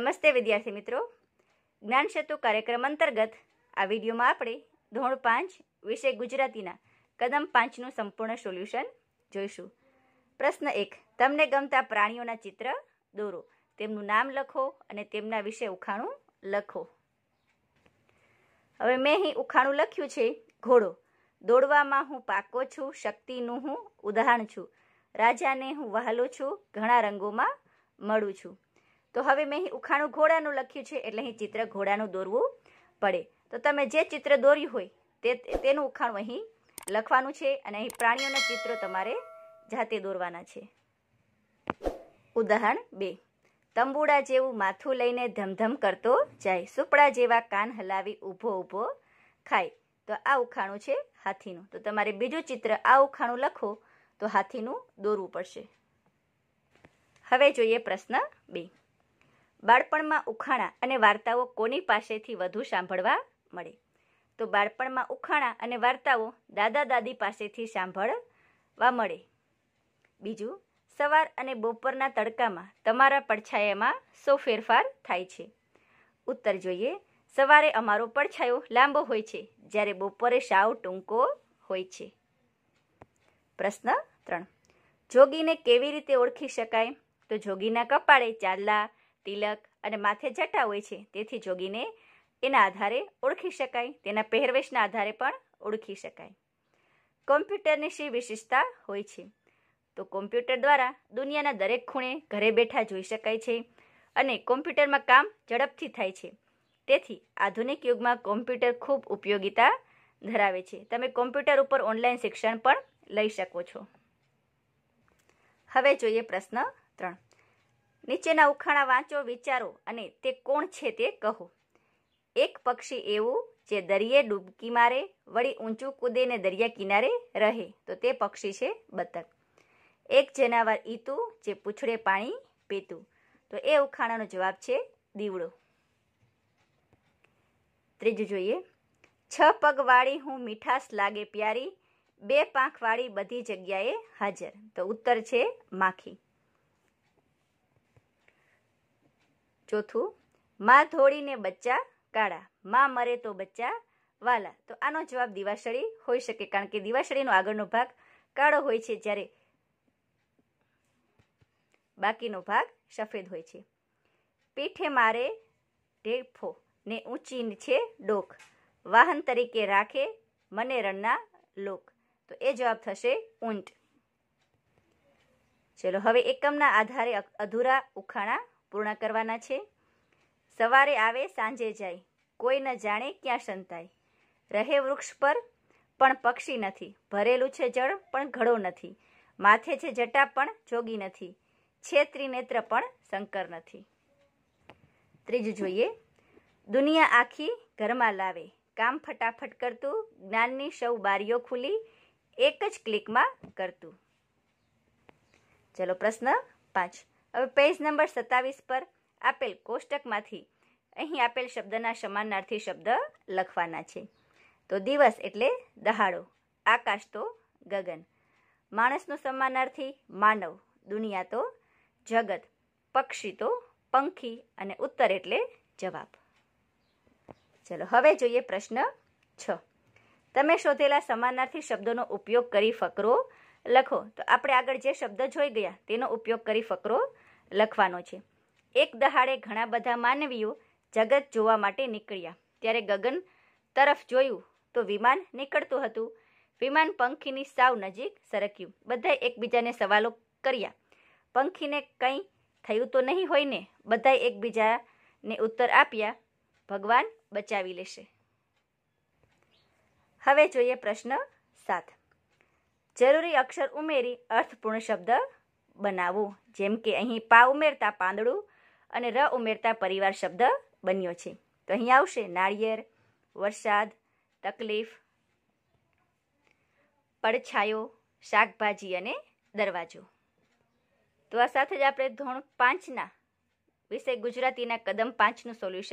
નમસ્તે વિદ્યાર્થી મિત્રો જ્ઞાન સેતુ કાર્યક્રમ અંતર્ગત આ વિડીયોમાં આપણે ધોરણ પાંચ વિશે ગુજરાતીના કદમ પાંચનું સંપૂર્ણ સોલ્યુશન જોઈશું પ્રશ્ન એક તમને ગમતા પ્રાણીઓના ચિત્ર દોરો તેમનું નામ લખો અને તેમના વિશે ઉખાણું લખો હવે મેં અહીં ઉખાણું લખ્યું છે ઘોડો દોડવામાં હું પાકો છું શક્તિનું હું ઉદાહરણ છું રાજાને હું વહાલો છું ઘણા રંગોમાં મળું છું તો હવે મેં અહીં ઉખાણું ઘોડાનું લખ્યું છે એટલે અહીં ચિત્ર ઘોડાનું દોરવું પડે તો તમે જે ચિત્ર દોર્યું હોય તે તેનું ઉખાણું અહીં લખવાનું છે અને અહીં પ્રાણીઓના ચિત્રો તમારે જાતે દોરવાના છે ઉદાહરણ બે તંબુડા જેવું માથું લઈને ધમધમ કરતો જાય સુપડા જેવા કાન હલાવી ઊભો ઊભો ખાય તો આ ઉખાણું છે હાથીનું તો તમારે બીજું ચિત્ર આ ઉખાણું લખો તો હાથીનું દોરવું પડશે હવે જોઈએ પ્રશ્ન બે બાળપણમાં ઉખાણા અને વાર્તાઓ કોની પાસેથી વધુ સાંભળવા મળે તો બાળપણમાં ઉખાણા અને વાર્તાઓ દાદા દાદી પાસેથી સાંભળવા મળે બીજું સવાર અને બપોરના તડકામાં તમારા પડછાયામાં સો ફેરફાર થાય છે ઉત્તર જોઈએ સવારે અમારો પડછાયો લાંબો હોય છે જ્યારે બપોરે સાવ ટૂંકો હોય છે પ્રશ્ન ત્રણ જોગીને કેવી રીતે ઓળખી શકાય તો જોગીના કપાળે ચાલલા તિલક અને માથે જટા હોય છે તેથી જોગીને એના આધારે ઓળખી શકાય તેના પહેરવેશના આધારે પણ ઓળખી શકાય કોમ્પ્યુટરની શી વિશેષતા હોય છે તો કોમ્પ્યુટર દ્વારા દુનિયાના દરેક ખૂણે ઘરે બેઠા જોઈ શકાય છે અને કોમ્પ્યુટરમાં કામ ઝડપથી થાય છે તેથી આધુનિક યુગમાં કોમ્પ્યુટર ખૂબ ઉપયોગીતા ધરાવે છે તમે કોમ્પ્યુટર ઉપર ઓનલાઈન શિક્ષણ પણ લઈ શકો છો હવે જોઈએ પ્રશ્ન ત્રણ નીચેના ઉખાણા વાંચો વિચારો અને તે કોણ છે તે કહો એક પક્ષી એવું જે દરિયે ડૂબકી મારે વળી ઊંચું કૂદે ને દરિયા કિનારે રહે તો તે પક્ષી છે બતક એક જનાવર ઈતું જે પૂછડે પાણી પીતું તો એ ઉખાણાનો જવાબ છે દીવડો ત્રીજું જોઈએ છ પગવાળી હું મીઠાશ લાગે પ્યારી બે પાંખવાળી બધી જગ્યાએ હાજર તો ઉત્તર છે માખી ચોથું માં ધોળીને બચ્ચા કાળા માં મરે તો બચ્ચા વાલા તો આનો જવાબ દિવાસળી હોઈ શકે કારણ કે દિવાશળીનો આગળનો ભાગ કાળો હોય છે જ્યારે બાકીનો ભાગ સફેદ હોય છે પીઠે મારે ઢેફો ને ઊંચી છે ડોક વાહન તરીકે રાખે મને રણના લોક તો એ જવાબ થશે ઊંટ ચલો હવે એકમના આધારે અધૂરા ઉખાણા પૂર્ણ કરવાના છે સવારે આવે સાંજે જાય કોઈ ન જાણે ક્યાં સંતાય રહે વૃક્ષ પર પણ પક્ષી નથી ભરેલું છે જળ પણ ઘડો નથી માથે છે જટા પણ જોગી નથી છે ત્રિનેત્ર પણ શંકર નથી ત્રીજું જોઈએ દુનિયા આખી ઘરમાં લાવે કામ ફટાફટ કરતું જ્ઞાનની સૌ બારીઓ ખુલી એક જ ક્લિકમાં કરતું ચલો પ્રશ્ન પાંચ હવે પેજ નંબર સત્તાવીસ પર આપેલ કોષ્ટકમાંથી અહીં આપેલ શબ્દના સમાનાર્થી શબ્દ લખવાના છે તો દિવસ એટલે દહાડો આકાશ તો ગગન માણસનો સમાનાર્થી માનવ દુનિયા તો જગત પક્ષી તો પંખી અને ઉત્તર એટલે જવાબ ચલો હવે જોઈએ પ્રશ્ન છ તમે શોધેલા સમાનાર્થી શબ્દોનો ઉપયોગ કરી ફકરો લખો તો આપણે આગળ જે શબ્દ જોઈ ગયા તેનો ઉપયોગ કરી ફકરો લખવાનો છે એક દહાડે ઘણા બધા માનવીઓ જગત જોવા માટે નીકળ્યા ત્યારે ગગન તરફ જોયું તો વિમાન નીકળતું હતું વિમાન પંખીની સાવ નજીક સરક્યું બધાએ એકબીજાને સવાલો કર્યા પંખીને કંઈ થયું તો નહીં હોય ને બધાએ એકબીજાને ઉત્તર આપ્યા ભગવાન બચાવી લેશે હવે જોઈએ પ્રશ્ન સાત જરૂરી અક્ષર ઉમેરી અર્થપૂર્ણ શબ્દ બનાવવું જેમ કે અહીં પા ઉમેરતા પાંદડું અને ર ઉમેરતા પરિવાર શબ્દ બન્યો છે તો અહીં આવશે નાળિયેર વરસાદ તકલીફ પડછાયો શાકભાજી અને દરવાજો તો આ સાથે જ આપણે ધોરણ પાંચના વિષય ગુજરાતીના કદમ પાંચનું સોલ્યુશન